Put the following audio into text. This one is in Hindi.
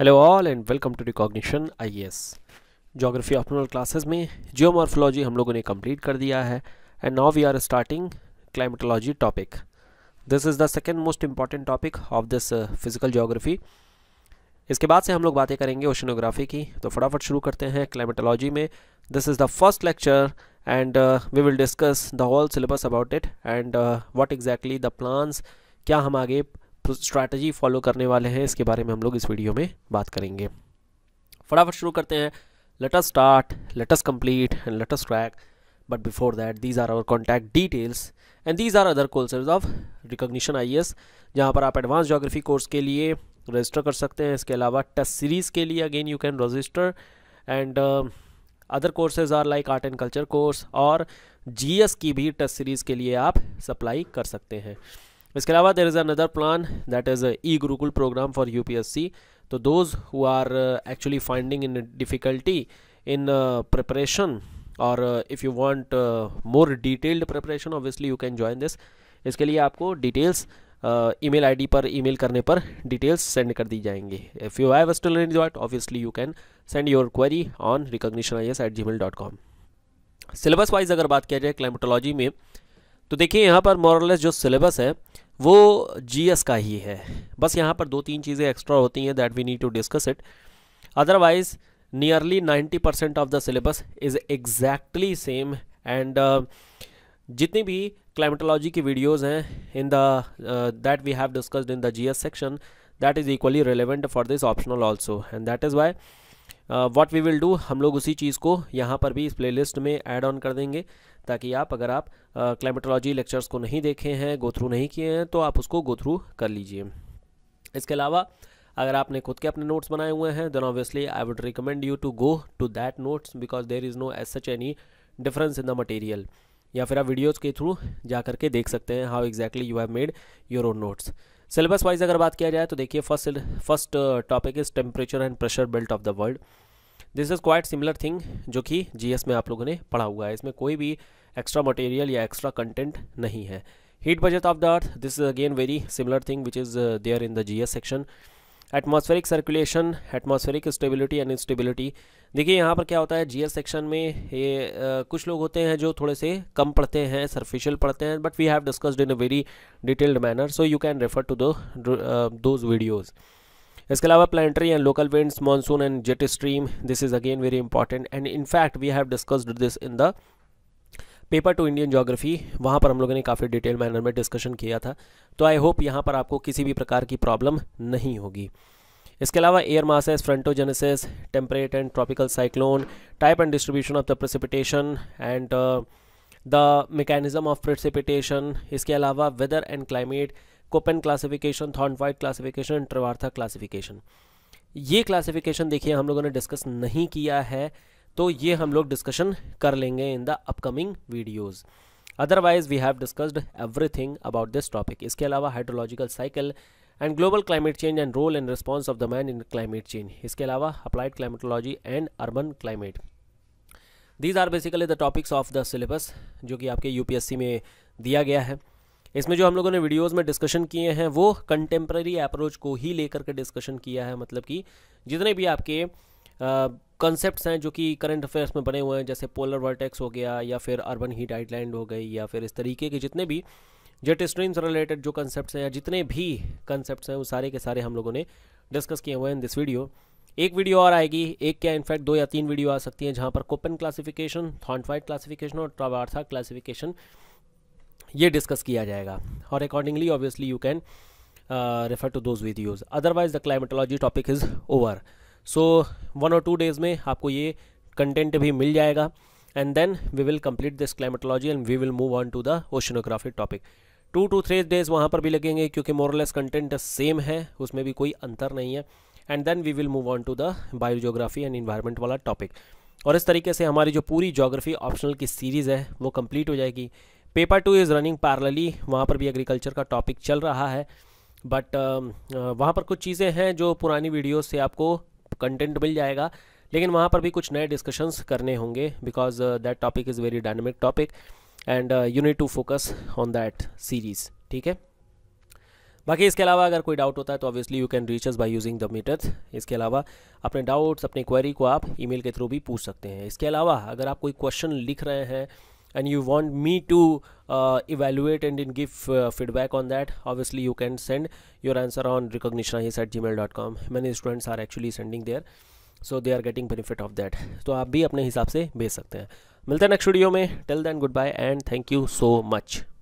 hello all and welcome to recognition IAS geography optional classes में जियोमॉर्फोलॉजी हम लोगों ने कंप्लीट कर दिया है and now we are starting climatology topic this is the second most important topic of this physical geography इसके बाद से हम लोग बातें करेंगे ओशनोग्राफी की तो फटाफट शुरू करते हैं क्लाइमेटोलॉजी में this is the first lecture and we will discuss the whole syllabus about it and what exactly the plans क्या हम आगे स्ट्रैटेजी फॉलो करने वाले हैं इसके बारे में हम लोग इस वीडियो में बात करेंगे फटाफट शुरू करते हैं let us start let us complete and let us crack but before that these are our contact details and these are other courses of recognition I S जहाँ पर आप एडवांस जोग्राफी कोर्स के लिए रजिस्टर कर सकते हैं इसके अलावा टेस्ट सीरीज़ के लिए again you can register and other courses are like art and culture course और जी की भी टेस्ट सीरीज़ के लिए आप सप्लाई कर सकते हैं इसके अलावा there is another plan that is e Gurukul program for U P S C तो those who are actually finding in difficulty in preparation और if you want more detailed preparation obviously you can join this इसके लिए आपको details email I D पर ई मेल करने पर डिटेल्स सेंड कर दी जाएंगी if you have still in doubt obviously you can send your query on recognition I S at gmail dot com syllabus wise अगर बात किया जाए क्लाइमेटोलॉजी में तो देखिए यहाँ पर मॉरलेस जो सिलेबस है वो जी का ही है बस यहाँ पर दो तीन चीज़ें एक्स्ट्रा होती हैं that we need to discuss it otherwise nearly 90% percent of the syllabus is exactly same and जितनी भी क्लाइमेटोलॉजी की वीडियोज़ हैं in that we have discussed in the G S section that is equally relevant for this optional also and that is why what we will do हम लोग उसी चीज़ को यहाँ पर भी इस प्लेलिस्ट में ऐड ऑन कर देंगे ताकि आप अगर आप क्लाइमेटोलॉजी uh, लेक्चर्स को नहीं देखे हैं गो थ्रू नहीं किए हैं तो आप उसको गो थ्रू कर लीजिए इसके अलावा अगर आपने खुद के अपने नोट्स बनाए हुए हैं then obviously I would recommend you to go to that notes because there is no as such any difference in the material या फिर आप वीडियोज़ के थ्रू जा करके देख सकते हैं how exactly you have made your own notes syllabus wise अगर बात किया जाए तो देखिए first first topic is temperature and pressure belt of the world this is quite similar thing जो कि जीएस में आप लोगों ने पढ़ा हुआ है इसमें कोई भी एक्स्ट्रा मटेरियल या एक्स्ट्रा कंटेंट नहीं है heat budget of the earth this is again very similar thing which is there in the G S section atmospheric circulation atmospheric stability and instability देखिए यहाँ पर क्या होता है जीएस सेक्शन में ये आ, कुछ लोग होते हैं जो थोड़े से कम पढ़ते हैं सर्फिशियल पढ़ते हैं but we have discussed in a very detailed manner so you can refer to दो दोज वीडियोज़ इसके अलावा planetary and local winds monsoon and jet stream this is again very important and in fact we have discussed this in the paper two Indian geography वहाँ पर हम लोगों ने काफ़ी डिटेल मैनर में डिस्कशन किया था तो आई होप यहाँ पर आपको किसी भी प्रकार की प्रॉब्लम नहीं होगी इसके अलावा air masses frontogenesis temperate and tropical cyclone type and distribution of the precipitation and the mechanism of precipitation इसके अलावा weather and climate Koppen classification Thornthwaite classification Trewartha classification ये क्लासिफिकेशन देखिए हम लोगों ने डिस्कस नहीं किया है तो ये हम लोग डिस्कशन कर लेंगे in the upcoming videos otherwise we have discussed everything about this topic इसके अलावा hydrological cycle and global climate change and role and response of the man in climate change इसके अलावा applied climatology and urban climate these are basically the topics of the syllabus जो कि आपके यूपीएससी में दिया गया है इसमें जो हम लोगों ने वीडियोस में डिस्कशन किए हैं वो कंटेम्प्रेरी अप्रोच को ही लेकर के डिस्कशन किया है मतलब कि जितने भी आपके कॉन्सेप्ट्स हैं जो कि करंट अफेयर्स में बने हुए हैं जैसे पोलर वर्टेक्स हो गया या फिर अर्बन हीट आइटलैंड हो गई या फिर इस तरीके के जितने भी जेट स्ट्रीम्स रिलेटेड जो कॉन्सेप्ट्स हैं या जितने भी कॉन्सेप्ट्स हैं वो सारे के सारे हम लोगों ने डिस्कस किए हुए हैं इन दिस वीडियो एक वीडियो और आएगी एक क्या इनफैक्ट दो या तीन वीडियो आ सकती हैं जहाँ पर कोपन क्लासिफिकेशन थॉन्टवाइट क्लासिफिकेशन और ट्रावार्था क्लासिफिकेशन ये डिस्कस किया जाएगा और accordingly obviously you can refer to those videos otherwise the climatology topic is over so one और टू डेज़ में आपको ये कंटेंट भी मिल जाएगा and then we will complete this climatology and we will move on to the oceanography topic two two three days वहाँ पर भी लगेंगे क्योंकि मोरलेस कंटेंट सेम है उसमें भी कोई अंतर नहीं है and then we will move on to the geography and environment वाला टॉपिक और इस तरीके से हमारी जो पूरी जोग्राफी ऑप्शनल की सीरीज़ है वो कंप्लीट हो जाएगी paper two is running parallelly वहाँ पर भी एग्रीकल्चर का टॉपिक चल रहा है बट uh, वहाँ पर कुछ चीज़ें हैं जो पुरानी वीडियोज़ से आपको कंटेंट मिल जाएगा लेकिन वहाँ पर भी कुछ नए डिस्कशंस करने होंगे because that topic is very dynamic topic and you need to focus on that series ठीक है बाकी इसके अलावा अगर कोई डाउट होता है तो obviously you can reach us by using the meters इसके अलावा अपने डाउट्स अपने क्वेरी को आप ईमेल के थ्रू भी पूछ सकते हैं इसके अलावा अगर आप कोई क्वेश्चन लिख रहे हैं and you want me to uh, evaluate and then give uh, feedback on that obviously you can send your answer on recognitionis at gmail.com many students are actually sending there so they are getting benefit of that so आप भी अपने हिसाब से भेज सकते हैं मिलते हैं next video So, till then good bye and